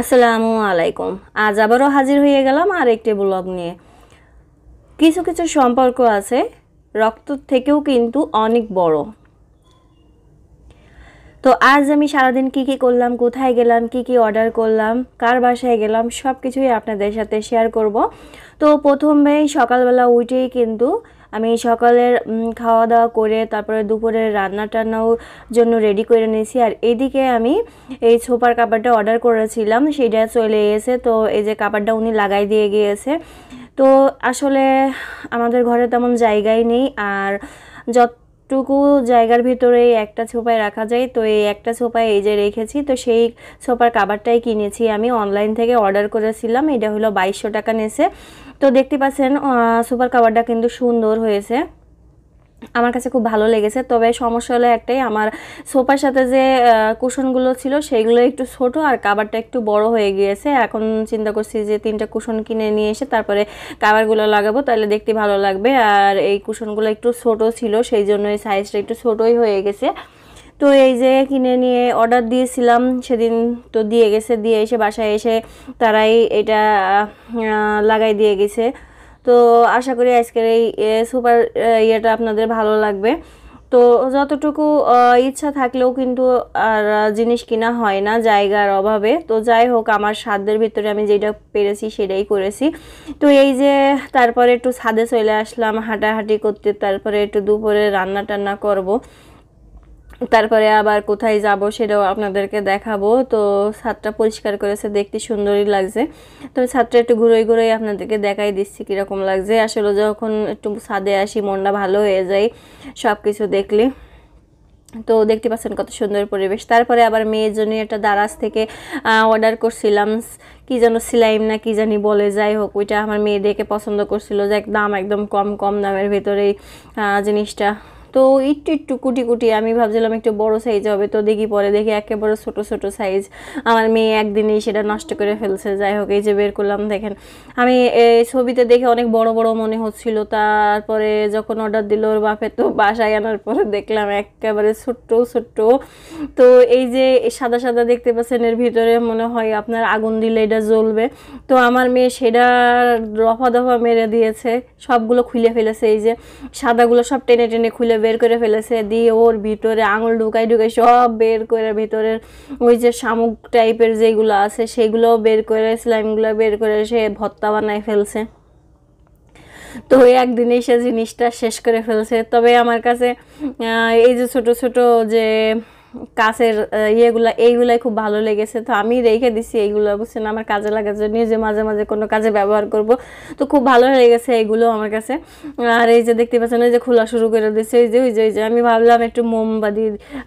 আসসালামু আলাইকুম আজ আবারও হাজির হয়ে গেলাম আর একটি ব্লগ নিয়ে কিছু কিছু সম্পর্ক আছে রক্ত থেকেও কিন্তু অনেক বড় তো আজ আমি সারাদিন কি কি করলাম কোথায় গেলাম কি কি অর্ডার করলাম কার বাসায় গেলাম সব কিছুই আপনাদের সাথে শেয়ার করব তো প্রথমেই সকালবেলা উঠেই কিন্তু আমি সকালের খাওয়া দাওয়া করে তারপরে দুপুরের রান্না টান্নাও জন্য রেডি করে নিয়েছি আর এদিকে আমি এই সোপার কাপড়টা অর্ডার করেছিলাম সেইটা চলে এসে তো এই যে কাপড়টা উনি লাগাই দিয়ে গিয়েছে তো আসলে আমাদের ঘরে তেমন জায়গাই নেই আর যত টুকু জায়গার ভিতরে একটা ছোপায় রাখা যায় তো এই একটা ছোপায় এই যে রেখেছি তো সেই ছোপার কাবারটাই কিনেছি আমি অনলাইন থেকে অর্ডার করেছিলাম এটা হলো বাইশশো টাকা নেছে তো দেখতে পাচ্ছেন সুপার কাবারটা কিন্তু সুন্দর হয়েছে আমার কাছে খুব ভালো লেগেছে তবে সমস্যা হলো একটাই আমার সোফার সাথে যে কুশনগুলো ছিল সেগুলো একটু ছোট আর কাবারটা একটু বড় হয়ে গিয়েছে এখন চিন্তা করছি যে তিনটা কুশন কিনে নিয়ে এসে তারপরে কাবারগুলো লাগাবো তাহলে দেখতে ভালো লাগবে আর এই কুশনগুলো একটু ছোট ছিল সেই জন্য এই সাইজটা একটু ছোটই হয়ে গেছে তো এই যে কিনে নিয়ে অর্ডার দিয়েছিলাম সেদিন তো দিয়ে গেছে দিয়ে এসে বাসায় এসে তারাই এটা লাগাই দিয়ে গেছে তো আশা করি আজকের এই সুপার ইয়েটা আপনাদের ভালো লাগবে তো যতটুকু ইচ্ছা থাকলেও কিন্তু আর জিনিস কিনা হয় না জায়গার অভাবে তো যাই হোক আমার সাধ্যের ভিতরে আমি যেটা পেরেছি সেটাই করেছি তো এই যে তারপরে একটু ছাদে চলে আসলাম হাঁটাহাঁটি করতে তারপরে একটু দুপুরে রান্না টান্না করবো তারপরে আবার কোথায় যাব সেটাও আপনাদেরকে দেখাবো তো ছাদটা পরিষ্কার করেছে দেখতে সুন্দরই লাগছে তো ছাদটা একটু ঘুরোই ঘুরোই আপনাদেরকে দেখাই দিচ্ছি কীরকম লাগছে আসলে যখন একটু ছাদে আসি মনটা ভালো হয়ে যায় সব কিছু দেখলে তো দেখতে পাচ্ছেন কত সুন্দর পরিবেশ তারপরে আবার মেয়ের জন্য একটা দারাজ থেকে অর্ডার করছিলাম কি যেন সিলাইম না কি জানি বলে যাই হোক ওইটা আমার মেয়ে দেখে পছন্দ করছিল যে দাম একদম কম কম দামের ভেতরেই জিনিসটা তো একটু একটু কুটি কুটি আমি ভাবছিলাম একটু বড় সাইজ হবে তো দেখি পরে দেখি একেবারে ছোট ছোট সাইজ আমার মেয়ে একদিনেই সেটা নষ্ট করে ফেলছে যাই হোক এই যে বের করলাম দেখেন আমি এই ছবিতে দেখে অনেক বড় বড় মনে হচ্ছিল তারপরে যখন অর্ডার দিল ওর বাপে তো বাসায় আনার পরে দেখলাম একেবারে ছোট্ট ছোট্ট তো এই যে সাদা সাদা দেখতে পাচ্ছেন এর ভিতরে মনে হয় আপনার আগুন দিলে এটা জ্বলবে তো আমার মেয়ে সেটা রফা দফা মেরে দিয়েছে সবগুলো খুলে ফেলেছে এই যে সাদাগুলো সব টেনে টেনে খুলে বের করে ফেলেছে দিয়ে ওর ভিতরে আঙুল ঢুকাই ঢুকাই সব বের করে ভিতরের ওই যে শামুক টাইপের যেগুলো আছে সেগুলো বের করে স্লাইমগুলো বের করে সে ভত্তা বানায় ফেলছে তো ওই একদিনে সে জিনিসটা শেষ করে ফেলছে তবে আমার কাছে এই যে ছোট ছোট যে কাছের ইয়েগুলো এইগুলাই খুব ভালো লেগেছে তো আমি রেখে দিছি এইগুলো বুঝছেন আমার কাজে লাগার জন্য যে মাঝে মাঝে কোনো কাজে ব্যবহার করব তো খুব ভালো হয়ে গেছে এইগুলো আমার কাছে আর এই যে দেখতে পাচ্ছেন এই যে খোলা শুরু করে দিচ্ছে এই যে ওই যে ওই যে আমি ভাবলাম একটু মোমবাতি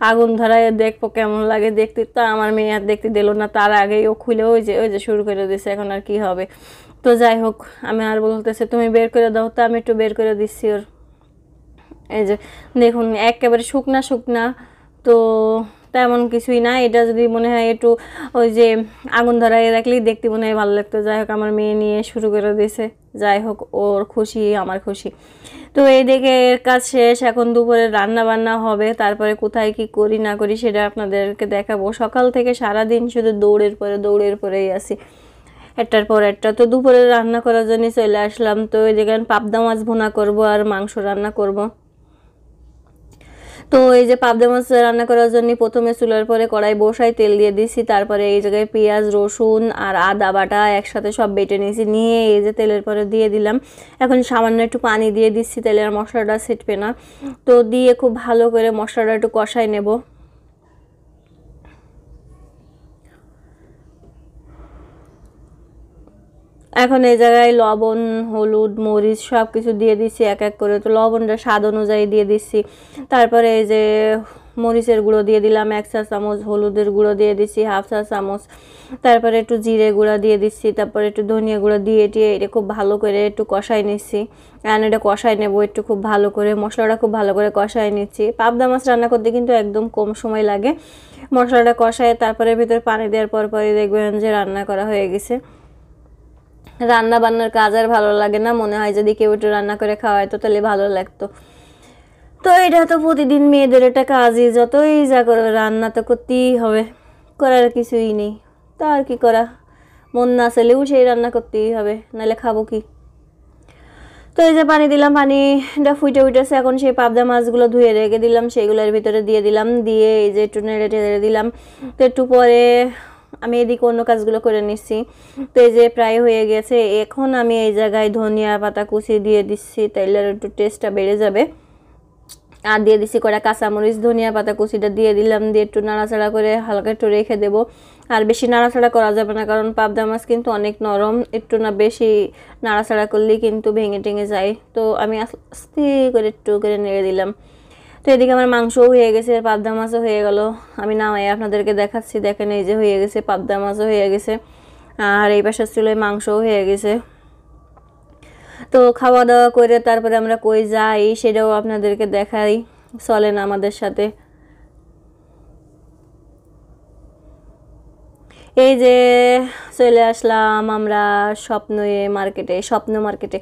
আগুন ধরায় দেখবো কেমন লাগে দেখতে তো আমার মেয়ে আর দেখতে দিল না তার আগেই ও খুলে ওই যে ওই যে শুরু করে দিচ্ছে এখন আর কি হবে তো যাই হোক আমি আর বলতেছে তুমি বের করে দাও তো আমি একটু বের করে দিচ্ছি ওর এই যে দেখুন একেবারে শুকনা শুকনা তো তেমন কিছুই না এটা যদি মনে হয় একটু ওই যে আগুন ধরাই রাখলেই দেখতে মনে হয় ভালো লাগতো যাই হোক আমার মেয়ে নিয়ে শুরু করে দিয়েছে যাই হোক ওর খুশি আমার খুশি তো এই দেখে এর কাজ শেষ এখন দুপুরে রান্না বান্না হবে তারপরে কোথায় কি করি না করি সেটা আপনাদেরকে দেখাবো সকাল থেকে সারা দিন শুধু দৌড়ের পরে দৌড়ের পরেই আসি একটার পর একটা তো দুপুরে রান্না করার জন্য চলে আসলাম তো এই দেখেন পাবদা মাছ ভোনা করব আর মাংস রান্না করবো তো এই যে পাবদা মাছ রান্না করার জন্য প্রথমে চুলার পরে কড়াই বসাই তেল দিয়ে দিছি তারপরে এই জায়গায় পেঁয়াজ রসুন আর আদা বাটা একসাথে সব বেটে নিয়েছি নিয়ে এই যে তেলের পরে দিয়ে দিলাম এখন সামান্য একটু পানি দিয়ে দিচ্ছি তেলের মশলাটা ছিটবে না তো দিয়ে খুব ভালো করে মশলাটা একটু কষাই নেবো এখন এই জায়গায় লবণ হলুদ মরিচ সব কিছু দিয়ে দিচ্ছি এক এক করে তো লবণটা স্বাদ অনুযায়ী দিয়ে দিচ্ছি তারপরে এই যে মরিচের গুঁড়ো দিয়ে দিলাম এক চা চামচ হলুদের গুঁড়ো দিয়ে দিচ্ছি হাফ চা চামচ তারপরে একটু জিরে গুঁড়ো দিয়ে দিচ্ছি তারপরে একটু ধনিয়া গুঁড়ো দিয়ে এটি এটা খুব ভালো করে একটু কষাই নিচ্ছি রান্না এটা কষাই নেবো একটু খুব ভালো করে মশলাটা খুব ভালো করে কষাই নিচ্ছি পাবদা মাছ রান্না করতে কিন্তু একদম কম সময় লাগে মশলাটা কষায় তারপরে ভিতরে পানি দেওয়ার পর পরই দেখবেন যে রান্না করা হয়ে গেছে রান্না বান্নার কাজ আর ভালো লাগে না মনে হয় যদি কেউ একটু রান্না করে খাওয়াইতো তাহলে ভালো লাগতো তো এটা তো প্রতিদিন মেয়েদের একটা কাজই যতই যা করবে রান্না তো করতেই হবে করার কিছুই নেই তা আর কি করা মন না চলেও সেই রান্না করতেই হবে নাহলে খাবো কি তো এই যে পানি দিলাম পানিটা ফুইটে উঠেছে এখন সেই পাবদা মাছগুলো ধুয়ে রেখে দিলাম সেইগুলোর ভিতরে দিয়ে দিলাম দিয়ে এই যে একটু নেড়ে টেড়ে দিলাম তো একটু পরে আমি এদিকে অন্য কাজগুলো করে নিচ্ছি তো এই যে প্রায় হয়ে গেছে এখন আমি এই জায়গায় ধনিয়া পাতা কুচি দিয়ে দিচ্ছি তাইলে একটু টেস্টটা বেড়ে যাবে আর দিয়ে দিচ্ছি কড়া কাঁচামরিচ ধনিয়া পাতা কুচিটা দিয়ে দিলাম দিয়ে একটু নাড়াচাড়া করে হালকা একটু রেখে দেবো আর বেশি নাড়াচাড়া করা যাবে না কারণ পাবদা মাছ কিন্তু অনেক নরম একটু না বেশি নাড়াচাড়া করলেই কিন্তু ভেঙে টেঙে যায় তো আমি আস্তে করে একটু করে নেড়ে দিলাম তো এদিকে আমার মাংসও হয়ে গেছে পাবদা মাছও হয়ে গেল আমি নামাই আপনাদেরকে দেখাচ্ছি দেখেন এই যে হয়ে গেছে পাবদা মাছও হয়ে গেছে আর এই পাশে চুলোয় মাংসও হয়ে গেছে তো খাওয়া দাওয়া করে তারপরে আমরা কই যাই সেটাও আপনাদেরকে দেখাই চলেন আমাদের সাথে এই যে চলে আসলাম আমরা স্বপ্ন মার্কেটে স্বপ্ন মার্কেটে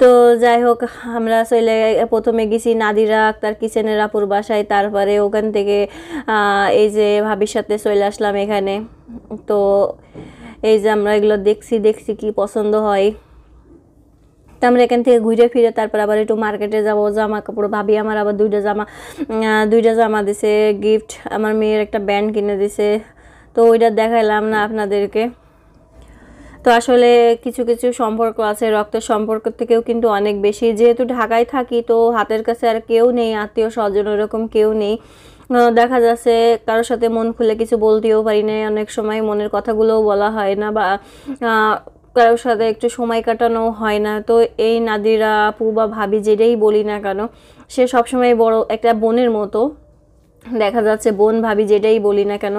তো যাই হোক আমরা চলে প্রথমে গেছি নাদিরা তার কিচেনের আপুর বাসায় তারপরে ওখান থেকে এই যে ভাবির সাথে চলে আসলাম এখানে তো এই যে আমরা এগুলো দেখছি দেখছি কি পছন্দ হয় তো আমরা এখান থেকে ঘুরে ফিরে তারপর আবার একটু মার্কেটে যাবো জামা কাপড় ভাবি আমার আবার দুইটা জামা দুইটা জামা দিছে গিফট আমার মেয়ের একটা ব্যান্ড কিনে দিছে তো ওইটা দেখাইলাম না আপনাদেরকে তো আসলে কিছু কিছু সম্পর্ক আছে রক্তের সম্পর্ক থেকেও কিন্তু অনেক বেশি যেহেতু ঢাকায় থাকি তো হাতের কাছে আর কেউ নেই আত্মীয় স্বজন ওরকম কেউ নেই দেখা যাচ্ছে কারোর সাথে মন খুলে কিছু বলতেও পারি না অনেক সময় মনের কথাগুলোও বলা হয় না বা কারোর সাথে একটু সময় কাটানো হয় না তো এই নাদিরা আপু বা ভাবি যেটাই বলি না কেন সে সবসময় বড় একটা বোনের মতো দেখা যাচ্ছে বোন ভাবি যেটাই বলি না কেন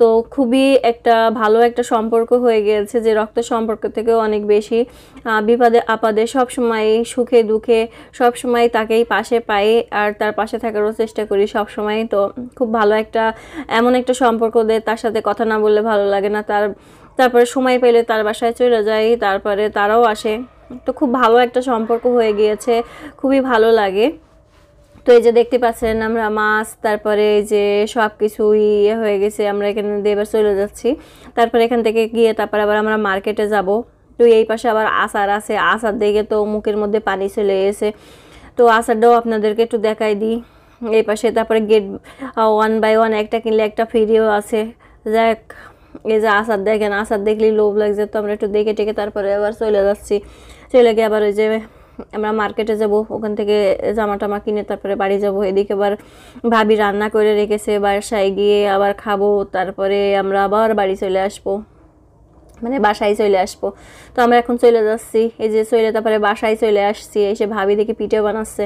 তো খুবই একটা ভালো একটা সম্পর্ক হয়ে গেছে যে রক্ত সম্পর্ক থেকেও অনেক বেশি বিপদে আপদে সবসময় সুখে দুঃখে সব সময় তাকেই পাশে পাই আর তার পাশে থাকারও চেষ্টা করি সব সময় তো খুব ভালো একটা এমন একটা সম্পর্ক দে তার সাথে কথা না বললে ভালো লাগে না তার তারপরে সময় পেলে তার বাসায় চলে যাই তারপরে তারাও আসে তো খুব ভালো একটা সম্পর্ক হয়ে গিয়েছে খুবই ভালো লাগে তো এই যে দেখতে পাচ্ছেন আমরা মাছ তারপরে যে সব কিছুই ইয়ে হয়ে গেছে আমরা এখানে দিয়ে এবার চলে যাচ্ছি তারপরে এখান থেকে গিয়ে তারপর আবার আমরা মার্কেটে যাব তো এই পাশে আবার আচার আছে আচার দেখে তো মুখের মধ্যে পানি চলে এসে তো আচারটাও আপনাদেরকে একটু দেখাই দিই এই পাশে তারপরে গেট ওয়ান বাই ওয়ান একটা কিনলে একটা ফ্রিও আছে যাক এই যে আসার দেখেন আসার দেখলেই লোভ লাগছে তো আমরা একটু দেখে টেকে তারপরে আবার চলে যাচ্ছি চলে গিয়ে আবার ওই যে আমরা মার্কেটে যাব ওখান থেকে জামা টামা কিনে তারপরে বাড়ি যাব এদিকে আবার ভাবি রান্না করে রেখেছে বাসায় গিয়ে আবার খাবো তারপরে আমরা আবার বাড়ি চলে আসবো মানে বাসায় চলে আসবো তো আমরা এখন চলে যাচ্ছি এই যে চলে তারপরে বাসায় চলে আসছি এসে ভাবি দেখি পিঠে বানাচ্ছে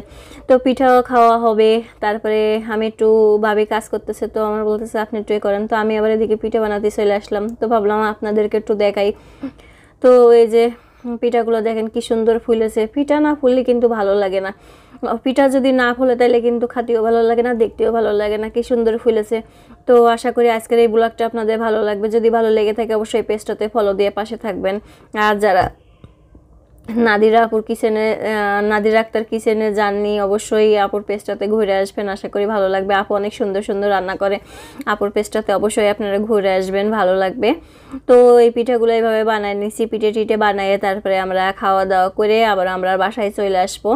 তো পিঠাও খাওয়া হবে তারপরে আমি একটু ভাবি কাজ করতেছে তো আমার বলতেছে আপনি একটু করেন তো আমি আবার এদিকে পিঠে বানাতে চলে আসলাম তো ভাবলাম আপনাদেরকে একটু দেখাই তো এই যে পিঠাগুলো দেখেন কি সুন্দর ফুলেছে পিঠা না ফুললে কিন্তু ভালো লাগে না পিঠা যদি না ফুলে তাহলে কিন্তু খাতেও ভালো লাগে না দেখতেও ভালো লাগে না কি সুন্দর ফুলেছে তো আশা করি আজকের এই ব্লগটা আপনাদের ভালো লাগবে যদি ভালো লেগে থাকে অবশ্যই পেস্টতে ফলো দিয়ে পাশে থাকবেন আর যারা নাদিরা আপুর কিচেনে নাদিরা আক্তার কিচেনে যাননি অবশ্যই আপুর পেস্টটাতে ঘুরে আসবেন আশা করি ভালো লাগবে আপু অনেক সুন্দর সুন্দর রান্না করে আপুর পেস্টটাতে অবশ্যই আপনারা ঘুরে আসবেন ভালো লাগবে তো এই পিঠেগুলো এইভাবে বানায় নিচ্ছি পিঠে টিটে বানাইয়ে তারপরে আমরা খাওয়া দাওয়া করে আবার আমরা বাসায় চলে আসবো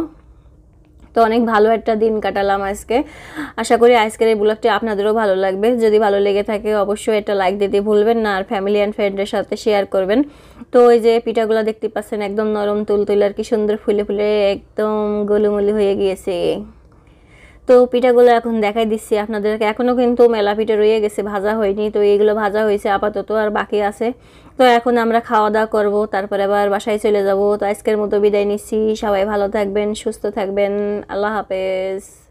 তো অনেক ভালো একটা দিন কাটালাম আজকে আশা করি আজকের এই ব্লগটি আপনাদেরও ভালো লাগবে যদি ভালো লেগে থাকে অবশ্যই একটা লাইক দিতে ভুলবেন না আর ফ্যামিলি অ্যান্ড ফ্রেন্ডের সাথে শেয়ার করবেন তো ওই যে পিঠাগুলো দেখতে পাচ্ছেন একদম নরম তুলতুল আর কি সুন্দর ফুলে ফুলে একদম গলুমলি হয়ে গিয়েছে তো পিঠাগুলো এখন দেখাই দিচ্ছি আপনাদেরকে এখনও কিন্তু মেলা পিঠা রয়ে গেছে ভাজা হয়নি তো এইগুলো ভাজা হয়েছে আপাতত আর বাকি আছে তো এখন আমরা খাওয়া দাওয়া করবো তারপরে আবার বাসায় চলে যাব তো আজকের মতো বিদায় নিচ্ছি সবাই ভালো থাকবেন সুস্থ থাকবেন আল্লাহ হাফেজ